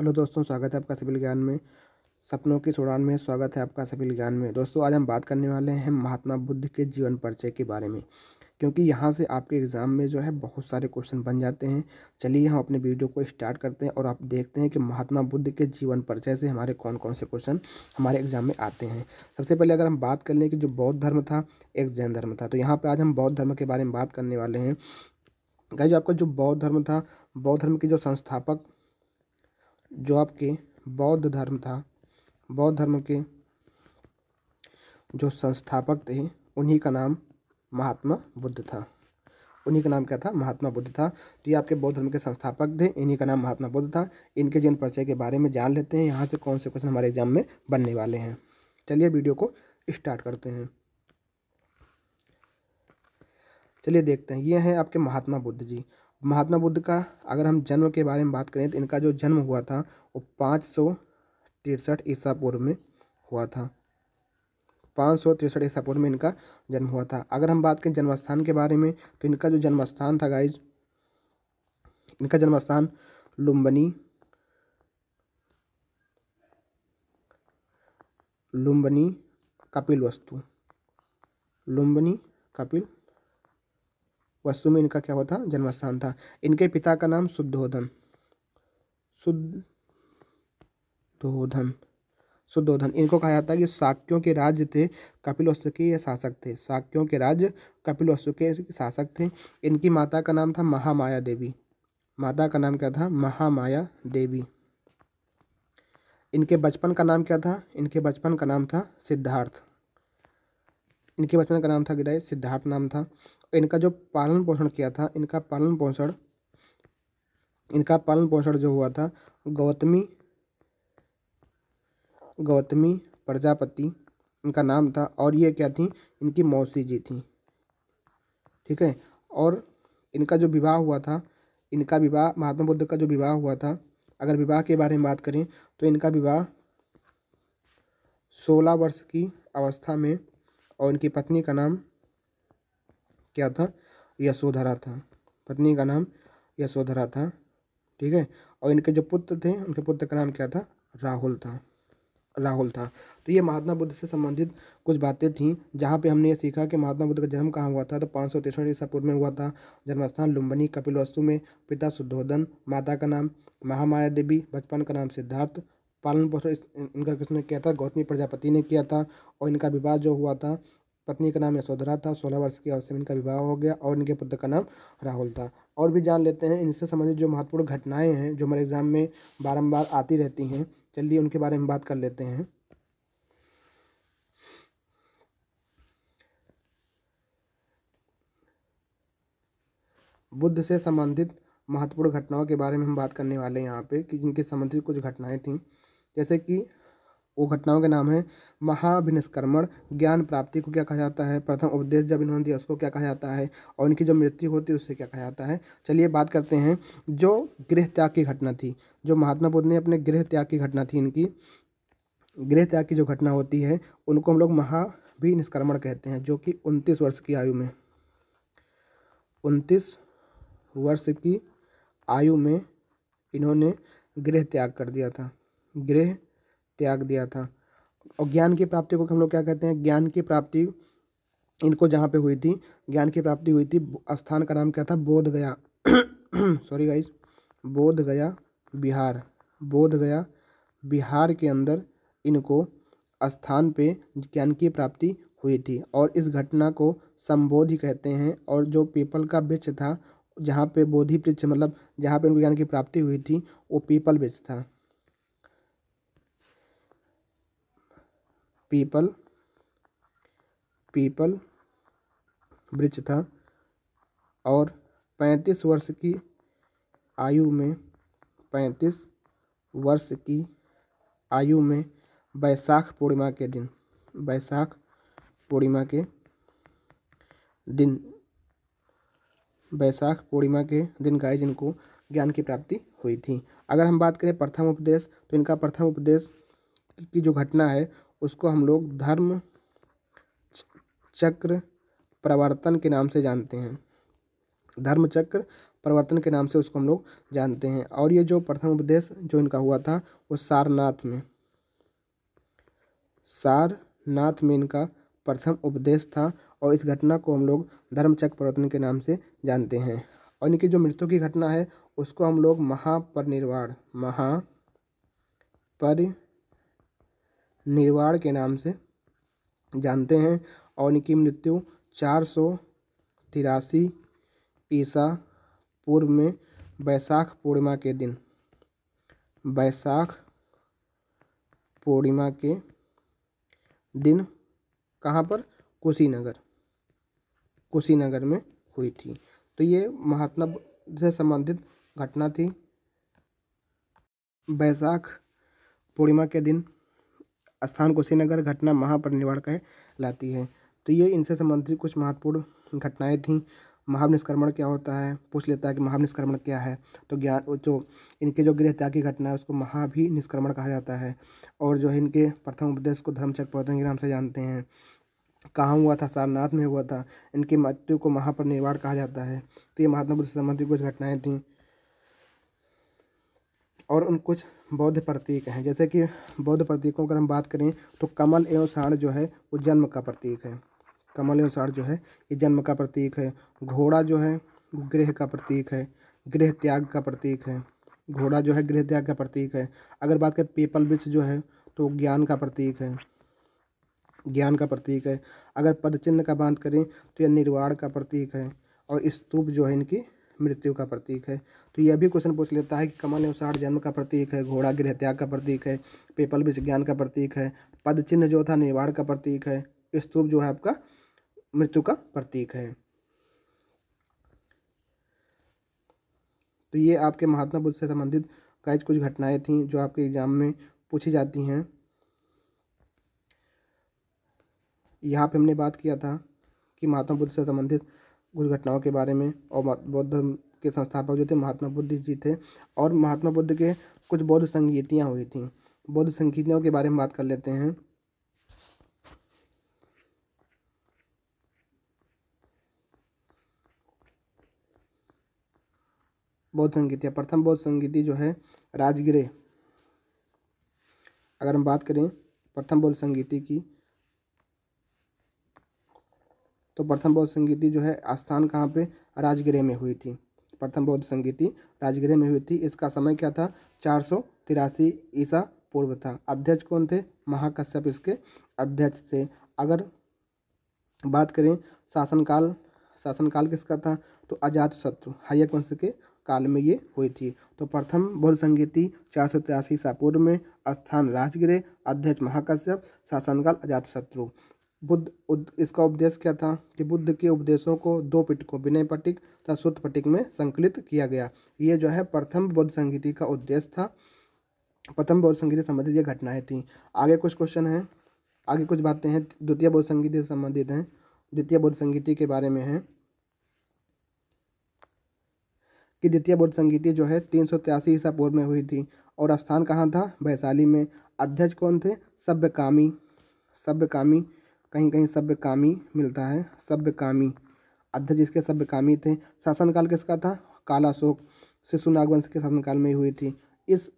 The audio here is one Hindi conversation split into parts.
हेलो दोस्तों स्वागत है आपका सिविल ज्ञान में सपनों की सुड़ान में स्वागत है आपका सिविल ज्ञान में दोस्तों आज हम बात करने वाले हैं महात्मा बुद्ध के जीवन परिचय के बारे में क्योंकि यहाँ से आपके एग्ज़ाम में जो है बहुत सारे क्वेश्चन बन जाते हैं चलिए हम अपने वीडियो को स्टार्ट करते हैं और आप देखते हैं कि महात्मा बुद्ध के जीवन परिचय से हमारे कौन कौन से क्वेश्चन हमारे एग्ज़ाम में आते हैं सबसे पहले अगर हम बात कर लें कि जो बौद्ध धर्म था एक जैन धर्म था तो यहाँ पर आज हम बौद्ध धर्म के बारे में बात करने वाले हैं जो आपका जो बौद्ध धर्म था बौद्ध धर्म के जो संस्थापक जो आपके बौद्ध धर्म था बौद्ध धर्म के जो संस्थापक थे उन्हीं का नाम महात्मा बुद्ध था उन्हीं का नाम क्या था महात्मा बुद्ध था तो ये आपके बौद्ध धर्म के संस्थापक थे इन्हीं का नाम महात्मा बुद्ध था इनके जीवन परिचय के बारे में जान लेते हैं यहाँ से कौन से क्वेश्चन हमारे एग्जाम में बनने वाले हैं चलिए वीडियो को स्टार्ट करते हैं चलिए देखते हैं ये हैं आपके महात्मा बुद्ध जी महात्मा बुद्ध का अगर हम जन्म के बारे में बात करें तो इनका जो जन्म हुआ था वो पाँच सौ तिरसठ ईसा पूर्व में हुआ था पाँच सौ तिरसठ ईसा पूर्व में इनका जन्म हुआ था अगर हम बात करें जन्मस्थान के बारे में तो इनका जो जन्मस्थान था गाइज इनका जन्मस्थान लुम्बनी लुम्बनी कपिल वस्तु लुम्बनी कपिल वस्तु में इनका क्या हुआ था जन्म स्थान था इनके पिता का नाम शुद्धोधन शुद्धोधन शुद्धोधन इनको कहा जाता है कि साक्यों के राज्य थे वस्तु के ये शासक थे साक्यों के राज्य वस्तु के शासक थे इनकी माता का नाम था महामाया देवी माता का नाम क्या था महामाया देवी इनके बचपन का नाम क्या था इनके बचपन का नाम था सिद्धार्थ इनके बचपन का नाम था गदाई सिद्धार्थ नाम था इनका जो पालन पोषण किया था इनका पालन पोषण इनका पालन पोषण जो हुआ था गौतमी गौतमी प्रजापति इनका नाम था और ये क्या थी इनकी मौसी जी थी ठीक है और इनका जो विवाह हुआ था इनका विवाह महात्मा बुद्ध का जो विवाह हुआ था अगर विवाह के बारे में बात करें तो इनका विवाह सोलह वर्ष की अवस्था में और उनकी पत्नी का नाम क्या था यशोधरा था पत्नी का नाम यशोधरा था ठीक है और इनके जो पुत्र थे उनके पुत्र का नाम क्या था राहुल था राहुल था तो ये महात्मा बुद्ध से संबंधित कुछ बातें थीं जहाँ पे हमने ये सीखा कि महात्मा बुद्ध का जन्म कहाँ हुआ था तो पाँच सौ तिरसठ ईसापुर में हुआ था जन्मस्थान लुम्बनी कपिलवस्तु में पिता शुद्धोधन माता का नाम महामाया देवी बचपन का नाम सिद्धार्थ पालन पोषण इनका किसने किया था गौतमी प्रजापति ने किया था और इनका विवाह जो हुआ था पत्नी का नाम यशोधरा था सोलह वर्ष की अवसर में इनका विवाह हो गया और इनके पुत्र का नाम राहुल था और भी जान लेते हैं इनसे संबंधित जो महत्वपूर्ण घटनाएं हैं जो हमारे एग्जाम में बारम्बार आती रहती हैं चलिए उनके बारे में बात कर लेते हैं बुद्ध से संबंधित महत्वपूर्ण घटनाओं के बारे में हम बात करने वाले हैं यहाँ पे कि जिनके संबंधित कुछ घटनाएं थीं जैसे कि वो घटनाओं के नाम है महाभिनिष्कर्मण ज्ञान प्राप्ति को क्या कहा जाता है प्रथम उपदेश जब इन्होंने दिया उसको क्या कहा जाता है और इनकी जो मृत्यु होती है उससे क्या कहा जाता है चलिए बात करते हैं जो गृह त्याग की घटना थी जो महात्मा बुद्ध ने अपने गृह त्याग की घटना थी इनकी गृह त्याग की जो घटना होती है उनको हम लोग महाभिनिष्कर्मण कहते हैं जो कि उनतीस वर्ष की आयु में उनतीस वर्ष की आयु में इन्होंने गृह त्याग कर दिया था गृह त्याग दिया था और ज्ञान की प्राप्ति को हम लोग क्या कहते हैं ज्ञान की प्राप्ति इनको जहाँ पे हुई थी ज्ञान की प्राप्ति हुई थी स्थान का नाम क्या था बोध गया सॉरी गाइस बोध गया बिहार बोध गया बिहार के अंदर इनको स्थान पे ज्ञान की प्राप्ति हुई थी और इस घटना को संबोधि कहते हैं और जो पीपल का वृक्ष था जहाँ पे बोधि वृक्ष मतलब जहाँ पे इनको ज्ञान की प्राप्ति हुई थी वो पीपल वृक्ष था पीपल पीपल वृक्ष था और पैंतीस वर्ष की आयु में पैंतीस वर्ष की आयु में बैसाख पूर्णिमा के दिन बैसाख पूर्णिमा के दिन बैसाख पूर्णिमा के दिन गाय जिनको ज्ञान की प्राप्ति हुई थी अगर हम बात करें प्रथम उपदेश तो इनका प्रथम उपदेश की जो घटना है उसको हम लोग धर्म चक्र प्रवर्तन के नाम से जानते हैं धर्म चक्र प्रवर्तन के नाम से उसको हम लोग जानते हैं और ये जो प्रथम उपदेश जो इनका हुआ था वो सारनाथ में सारनाथ में इनका प्रथम उपदेश था और इस घटना को हम लोग धर्मचक्र प्रवर्तन के नाम से जानते हैं और इनकी जो मृत्यु की घटना है उसको हम लोग महापरिनिर्वाण पर निर्वाण के नाम से जानते हैं और इनकी मृत्यु चार सौ तिरासी ईसा पूर्व में बैसाख पूर्णिमा के दिन बैसाख पूर्णिमा के दिन कहाँ पर कुशीनगर कुशीनगर में हुई थी तो ये महात्मा से संबंधित घटना थी बैसाख पूर्णिमा के दिन स्थान कुशीनगर घटना महापरिनिर्वाण कह लाती है तो ये इनसे संबंधित कुछ महत्वपूर्ण घटनाएं थीं महानिष्क्रमण क्या होता है पूछ लेता है कि महानिष्क्रमण क्या है तो ज्ञान जो इनके जो गृह त्याग की घटना है उसको महा निष्क्रमण कहा जाता है और जो है इनके प्रथम उपदेश को धर्मचक पौधन के नाम से जानते हैं कहाँ हुआ था सारनाथ में हुआ था इनकी मृत्यु को महापरिनिर्वाण कहा जाता है तो ये महात्मा बुद्ध से संबंधित कुछ घटनाएँ थीं और उन कुछ बौद्ध प्रतीक हैं जैसे कि बौद्ध प्रतीकों अगर हम बात करें तो कमल एवं साण जो है वो जन्म का प्रतीक है कमल एवं साण जो है ये जन्म का प्रतीक है घोड़ा जो है गृह का प्रतीक है गृह त्याग का प्रतीक है घोड़ा जो है गृह त्याग का प्रतीक है अगर बात करें पीपल वृक्ष जो है तो ज्ञान का प्रतीक है ज्ञान का प्रतीक है अगर पदचिन्ह का बात करें तो यह निर्वाण का प्रतीक है और स्तूप जो है इनकी मृत्यु का प्रतीक है तो यह भी क्वेश्चन पूछ लेता है कि कमल अनुसार जन्म का प्रतीक है घोड़ा गृह त्याग का प्रतीक है पेपल विज्ञान का प्रतीक है पद चिन्ह जो था निर्वाण का प्रतीक है स्तूप जो है आपका मृत्यु का प्रतीक है तो ये आपके महात्मा बुद्ध से संबंधित कई कुछ घटनाएं थी जो आपके एग्जाम में पूछी जाती हैं यहाँ पे हमने बात किया था कि महात्मा बुद्ध से संबंधित कुछ घटनाओं के बारे में और बौद्ध धर्म के संस्थापक जो थे महात्मा बुद्ध जी थे और महात्मा बुद्ध के कुछ बौद्ध संगीतियाँ हुई थी बौद्ध संगीतियों के बारे में बात कर लेते हैं बौद्ध संगीतियाँ प्रथम बौद्ध संगीति जो है राजगिरे अगर हम बात करें प्रथम बौद्ध संगीति की तो प्रथम बौद्ध संगीति जो है स्थान कहाँ पे राजगिरे में हुई थी प्रथम बौद्ध संगीति राजगिरे में हुई थी इसका समय क्या था चार सौ तिरासी ईसा पूर्व था अध्यक्ष कौन थे महाकश्यप इसके अध्यक्ष थे अगर बात करें शासनकाल शासनकाल किसका था तो अजात शत्रु हायक वंश के काल में ये हुई थी तो प्रथम बौद्ध संगीति चार सौ तिरासी ईसा पूर्व में स्थान राजगिरह अध्यक्ष महाकश्यप शासनकाल अजात शत्रु बुद्ध इसका उपदेश क्या था कि बुद्ध के उपदेशों को दो पिटकों विनय पटिक तथा सुत पटिक में संकलित किया गया ये जो है प्रथम बौद्ध संगीति का उद्देश्य था प्रथम बौद्ध संगीति से संबंधित ये घटनाएं थी आगे कुछ क्वेश्चन हैं आगे कुछ बातें हैं द्वितीय बौद्ध संगीति से संबंधित हैं द्वितीय बौद्ध संगीति के बारे में है कि द्वितीय बौद्ध संगीति जो है तीन सौ तिरासी ईसा पूर्व में हुई थी और स्थान कहाँ था वैशाली में अध्यक्ष कौन थे सभ्यकामी सभ्यकामी कहीं कहीं सभ्य कामी मिलता है सभ्य कामी अध्यक्ष जिसके सभ्य कामी थे शासनकाल किसका था काला शोक शिशु नागवंश के शासनकाल में ही हुई थी इस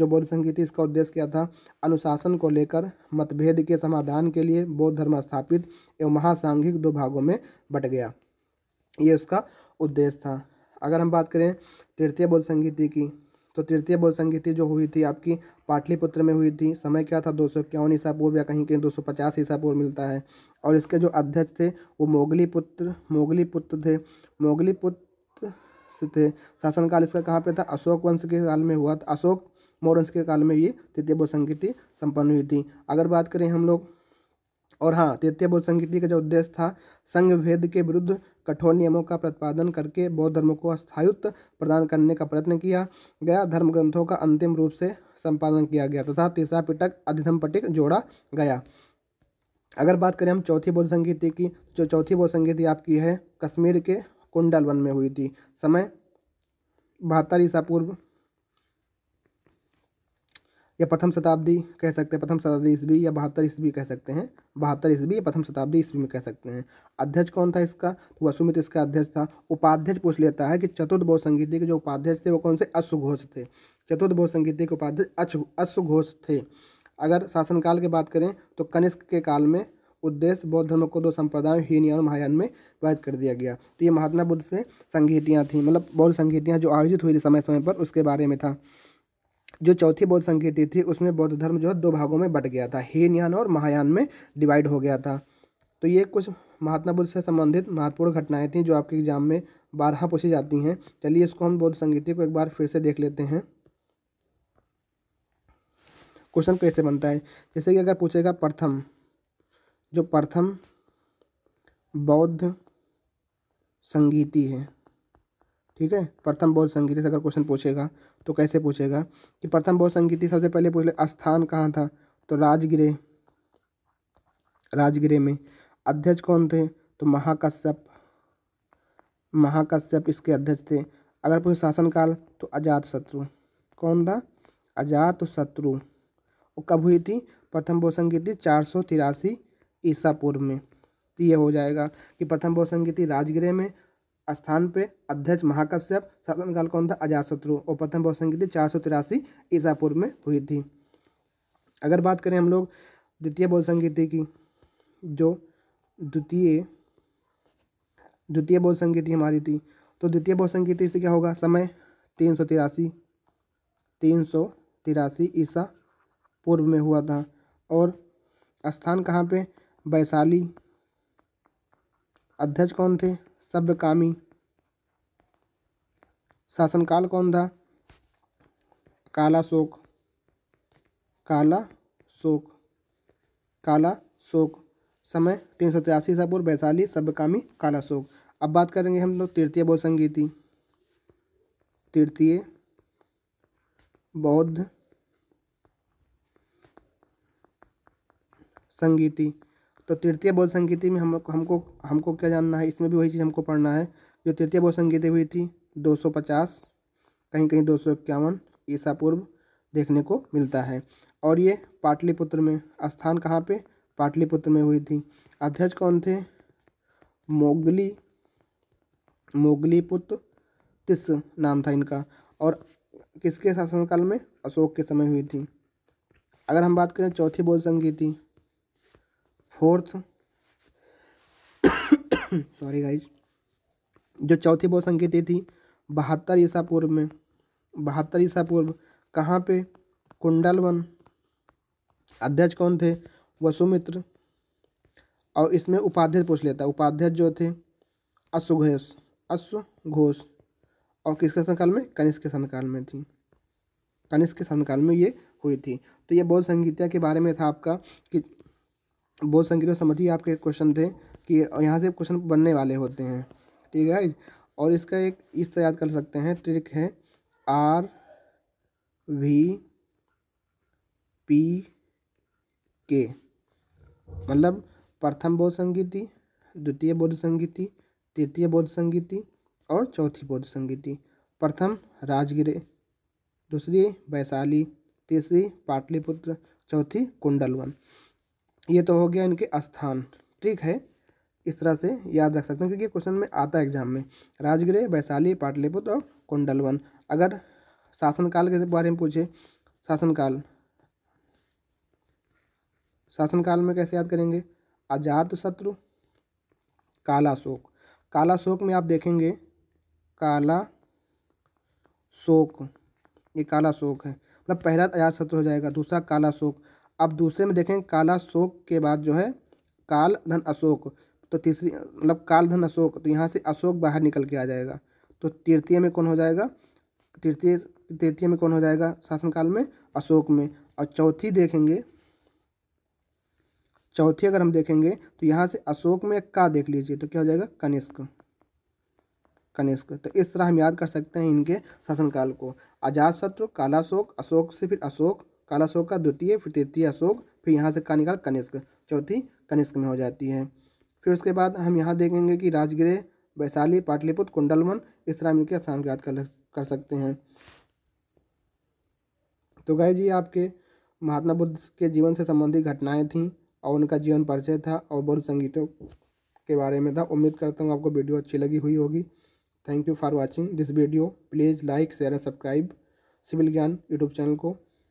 जो बौद्ध संघी थी इसका उद्देश्य क्या था अनुशासन को लेकर मतभेद के समाधान के लिए बौद्ध धर्म स्थापित एवं महासांघिक दो भागों में बट गया ये उसका उद्देश्य था अगर हम बात करें तृतीय बौद्ध संगीति की तो तृतीय बौद्ध संगीति जो हुई थी आपकी पाटलिपुत्र में हुई थी समय क्या था दो सौ इक्यावन ईसा पूर्व या कहीं कहीं दो सौ पचास ईसा पूर्व मिलता है और इसके जो अध्यक्ष थे वो मोगली पुत्र मोगली पुत्र थे मोगली पुत्र थे शासनकाल इसका कहाँ पे था अशोक वंश के काल में हुआ था अशोक मौर्य वंश के काल में ये तृतीय बौद्ध संगीति संपन्न हुई थी अगर बात करें हम लोग और हाँ तृतीय बौद्ध संगीति का जो उद्देश्य था संघ भेद के विरुद्ध कठोर नियमों का प्रतिपादन करके बौद्ध धर्म को स्थायित्व प्रदान करने का प्रयत्न किया गया धर्म ग्रंथों का अंतिम रूप से संपादन किया गया तथा तीसरा पिटक अधिधम पटिक जोड़ा गया अगर बात करें हम चौथी बौद्ध संगीति की जो तो चौथी बौद्ध संगीति आपकी है कश्मीर के कुंडल वन में हुई थी समय बहत्तर ईसा पूर्व या प्रथम शताब्दी कह सकते हैं प्रथम शताब्दी ईस्वी या बहत्तर ईस्वी कह सकते हैं बहत्तर ईस्वी या प्रथम शताब्दी ईस्वी में कह सकते हैं अध्यक्ष कौन था इसका तो वसुमित इसका अध्यक्ष था उपाध्यक्ष पूछ लेता है कि चतुर्थ बौद्ध संगीति के जो उपाध्यक्ष थे वो कौन से अश्वघोष थे चतुर्थ बौद्ध संगीति के उपाध्यक्ष अश्वघोष थे अगर शासनकाल की बात करें तो कनिष्क के काल में उद्देश्य बौद्ध धर्म को दो संप्रदायों हीन और महायान में विभाजित कर दिया गया तो ये महात्मा बुद्ध से संगीतियाँ थीं मतलब बौद्ध संगीतियाँ जो आयोजित हुई थी समय समय पर उसके बारे में था जो चौथी बौद्ध संस्कृति थी उसमें बौद्ध धर्म जो है दो भागों में बट गया था हीनयान और महायान में डिवाइड हो गया था तो ये कुछ महात्मा बुद्ध से संबंधित महत्वपूर्ण घटनाएं थी जो आपके एग्जाम में बारह पूछी जाती हैं चलिए इसको हम बौद्ध संगीति को एक बार फिर से देख लेते हैं क्वेश्चन कैसे बनता है जैसे कि अगर पूछेगा प्रथम जो प्रथम बौद्ध संगीति है ठीक है प्रथम बौद्ध संगीति से अगर क्वेश्चन पूछेगा तो कैसे पूछेगा कि प्रथम बहुत संगीति सबसे पहले पूछ ले स्थान कहाँ था तो राजगिरे राजगिरे में अध्यक्ष कौन थे तो महाकश्यप महाकश्यप इसके अध्यक्ष थे अगर पूछे शासनकाल तो अजात शत्रु कौन था अजात शत्रु और कब हुई थी प्रथम बोसन की थी चार सौ तिरासी ईसा पूर्व में तो ये हो जाएगा कि प्रथम बोसन की राजगिरे में स्थान पे अध्यक्ष महाकश्यप काल कौन था अजातशत्रु और प्रथम बहुसंख्य थी चार सौ तिरासी ईसा पूर्व में हुई थी अगर बात करें हम लोग द्वितीय संगीति की जो द्वितीय द्वितीय संगीति हमारी थी तो द्वितीय संगीति से क्या होगा समय तीन सौ तिरासी तीन सौ तिरासी ईसा पूर्व में हुआ था और स्थान कहाँ पे वैशाली अध्यक्ष कौन थे सभ्यकामी शासनकाल कौन था काला शोक काला शोक काला शोक समय तीन सौ तिरासी ईसा पूर्व वैशाली सभ्यकामी काला शोक अब बात करेंगे हम लोग तृतीय बौद्ध संगीति तृतीय बौद्ध संगीति तो तृतीय बौद्ध संगीति में हम हमको हमको क्या जानना है इसमें भी वही चीज़ हमको पढ़ना है जो तृतीय बौद्ध संगीति हुई थी 250 कहीं कहीं दो सौ इक्यावन ईसा पूर्व देखने को मिलता है और ये पाटलिपुत्र में स्थान कहाँ पे पाटलिपुत्र में हुई थी अध्यक्ष कौन थे मोगली मोगली पुत्र तिस नाम था इनका और किसके शासनकाल में अशोक के समय हुई थी अगर हम बात करें चौथी बौद्ध संगीति फोर्थ सॉरी गाइस जो चौथी बौद्ध संकेत थी बहत्तर ईसा पूर्व में बहत्तर ईसा पूर्व कहाँ पे कुंडलवन अध्यक्ष कौन थे वसुमित्र और इसमें उपाध्यक्ष पूछ लेता उपाध्यक्ष जो थे अश्वघोष अश्वघोष और किसके संकाल में कनिष्क के संकाल में थी कनिष्क के संकाल में ये हुई थी तो ये बौद्ध संगीतिया के बारे में था आपका कि बहुत संख्या तो समझिए आपके क्वेश्चन थे कि यहाँ से क्वेश्चन बनने वाले होते हैं ठीक है और इसका एक इस तरह तो याद कर सकते हैं ट्रिक है आर वी पी के मतलब प्रथम बौद्ध संगीति द्वितीय बौद्ध संगीति तृतीय बौद्ध संगीति और चौथी बौद्ध संगीति प्रथम राजगिरे दूसरी वैशाली तीसरी पाटलिपुत्र चौथी कुंडलवन ये तो हो गया इनके स्थान ठीक है इस तरह से याद रख सकते हैं क्योंकि क्वेश्चन में आता है एग्जाम में राजगृह वैशाली पाटलिपुत्र और कुंडलवन अगर शासनकाल के बारे में पूछे शासनकाल शासनकाल में कैसे याद करेंगे आजाद शत्रु काला शोक काला शोक में आप देखेंगे काला शोक ये काला शोक है मतलब पहला आजाद शत्रु हो जाएगा दूसरा काला शोक अब दूसरे में देखें काला शोक के बाद जो है काल धन अशोक तो तीसरी मतलब काल धन अशोक तो यहाँ से अशोक बाहर निकल के आ जाएगा तो तृतीय में कौन हो जाएगा तृतीय तृतीय में कौन हो जाएगा शासनकाल में अशोक में और चौथी देखेंगे चौथी अगर हम देखेंगे तो यहाँ से अशोक में का देख लीजिए तो क्या हो जाएगा कनिष्क कनिष्क तो इस तरह हम याद कर सकते हैं इनके शासनकाल को अजात शत्रु कालाशोक अशोक से फिर अशोक काला शोक का द्वितीय फिर तृतीय अशोक फिर यहाँ से का निकाल कनिष्क चौथी कनिष्क में हो जाती है फिर उसके बाद हम यहाँ देखेंगे कि राजगिरे वैशाली पाटलिपुत्र कुंडलवन इस राम के स्थान याद कर, कर सकते हैं तो गाय जी आपके महात्मा बुद्ध के जीवन से संबंधित घटनाएं थीं और उनका जीवन परिचय था और बौद्ध संगीतों के बारे में था उम्मीद करता हूँ आपको वीडियो अच्छी लगी हुई होगी thank you for watching this video please like share and subscribe Civil Gyan YouTube channel को